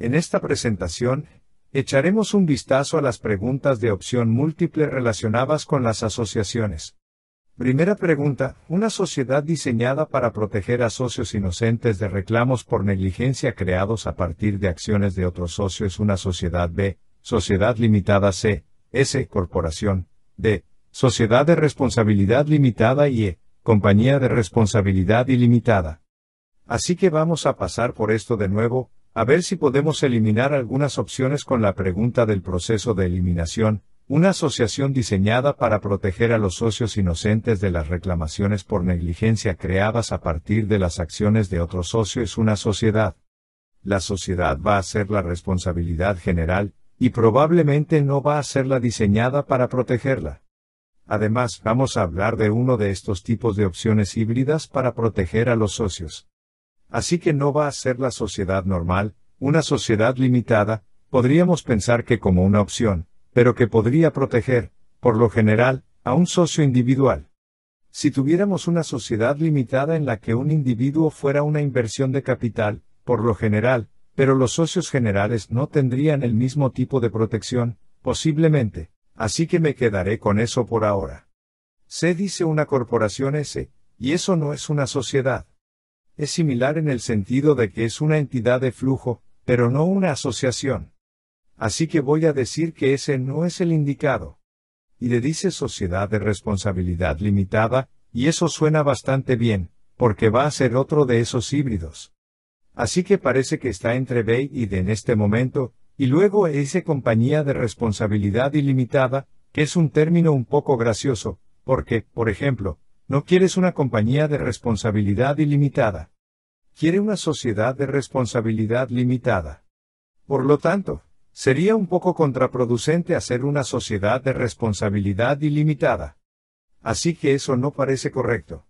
En esta presentación, echaremos un vistazo a las preguntas de opción múltiple relacionadas con las asociaciones. Primera pregunta, ¿una sociedad diseñada para proteger a socios inocentes de reclamos por negligencia creados a partir de acciones de otros socios una sociedad B, sociedad limitada C, S, corporación, D, sociedad de responsabilidad limitada y E, compañía de responsabilidad ilimitada? Así que vamos a pasar por esto de nuevo, a ver si podemos eliminar algunas opciones con la pregunta del proceso de eliminación, una asociación diseñada para proteger a los socios inocentes de las reclamaciones por negligencia creadas a partir de las acciones de otro socio es una sociedad. La sociedad va a ser la responsabilidad general, y probablemente no va a ser la diseñada para protegerla. Además, vamos a hablar de uno de estos tipos de opciones híbridas para proteger a los socios. Así que no va a ser la sociedad normal, una sociedad limitada, podríamos pensar que como una opción, pero que podría proteger, por lo general, a un socio individual. Si tuviéramos una sociedad limitada en la que un individuo fuera una inversión de capital, por lo general, pero los socios generales no tendrían el mismo tipo de protección, posiblemente, así que me quedaré con eso por ahora. Se dice una corporación S, y eso no es una sociedad es similar en el sentido de que es una entidad de flujo, pero no una asociación. Así que voy a decir que ese no es el indicado. Y le dice sociedad de responsabilidad limitada, y eso suena bastante bien, porque va a ser otro de esos híbridos. Así que parece que está entre Bay y D en este momento, y luego ese compañía de responsabilidad ilimitada, que es un término un poco gracioso, porque, por ejemplo, no quieres una compañía de responsabilidad ilimitada. Quiere una sociedad de responsabilidad limitada. Por lo tanto, sería un poco contraproducente hacer una sociedad de responsabilidad ilimitada. Así que eso no parece correcto.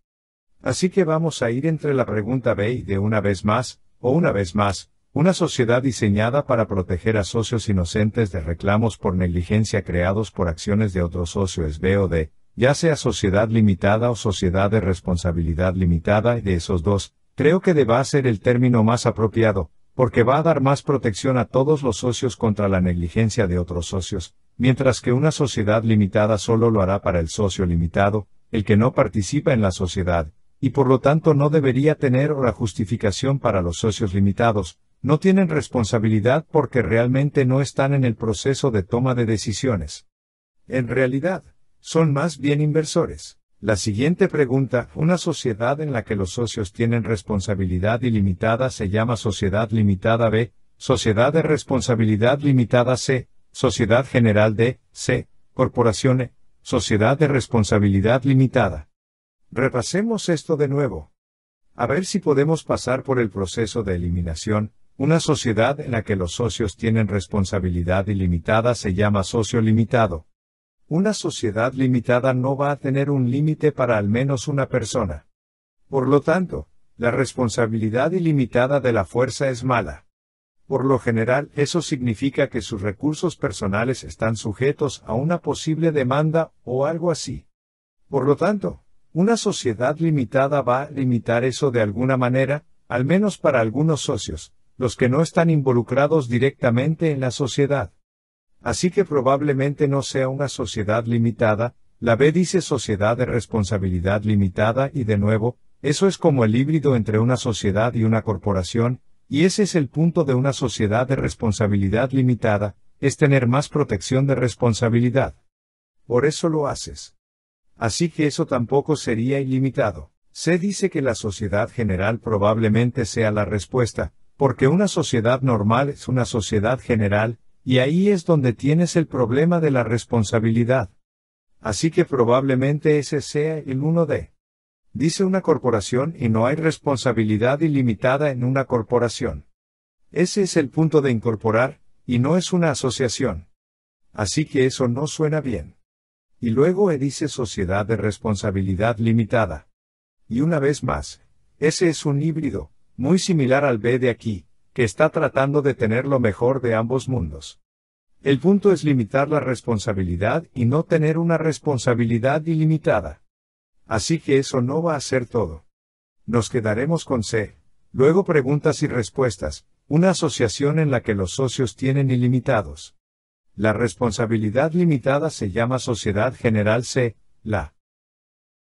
Así que vamos a ir entre la pregunta B y de una vez más, o una vez más, una sociedad diseñada para proteger a socios inocentes de reclamos por negligencia creados por acciones de otros socios B o D, ya sea sociedad limitada o sociedad de responsabilidad limitada y de esos dos, creo que deba ser el término más apropiado, porque va a dar más protección a todos los socios contra la negligencia de otros socios, mientras que una sociedad limitada solo lo hará para el socio limitado, el que no participa en la sociedad, y por lo tanto no debería tener la justificación para los socios limitados, no tienen responsabilidad porque realmente no están en el proceso de toma de decisiones. En realidad, son más bien inversores. La siguiente pregunta, una sociedad en la que los socios tienen responsabilidad ilimitada se llama sociedad limitada B, sociedad de responsabilidad limitada C, sociedad general D, C, corporación E, sociedad de responsabilidad limitada. Repasemos esto de nuevo. A ver si podemos pasar por el proceso de eliminación, una sociedad en la que los socios tienen responsabilidad ilimitada se llama socio limitado. Una sociedad limitada no va a tener un límite para al menos una persona. Por lo tanto, la responsabilidad ilimitada de la fuerza es mala. Por lo general, eso significa que sus recursos personales están sujetos a una posible demanda o algo así. Por lo tanto, una sociedad limitada va a limitar eso de alguna manera, al menos para algunos socios, los que no están involucrados directamente en la sociedad así que probablemente no sea una sociedad limitada, la B dice sociedad de responsabilidad limitada y de nuevo, eso es como el híbrido entre una sociedad y una corporación, y ese es el punto de una sociedad de responsabilidad limitada, es tener más protección de responsabilidad. Por eso lo haces. Así que eso tampoco sería ilimitado. C dice que la sociedad general probablemente sea la respuesta, porque una sociedad normal es una sociedad general, y ahí es donde tienes el problema de la responsabilidad. Así que probablemente ese sea el 1D. Dice una corporación y no hay responsabilidad ilimitada en una corporación. Ese es el punto de incorporar, y no es una asociación. Así que eso no suena bien. Y luego e dice sociedad de responsabilidad limitada. Y una vez más, ese es un híbrido, muy similar al B de aquí, que está tratando de tener lo mejor de ambos mundos. El punto es limitar la responsabilidad y no tener una responsabilidad ilimitada. Así que eso no va a ser todo. Nos quedaremos con C. Luego preguntas y respuestas, una asociación en la que los socios tienen ilimitados. La responsabilidad limitada se llama Sociedad General C, la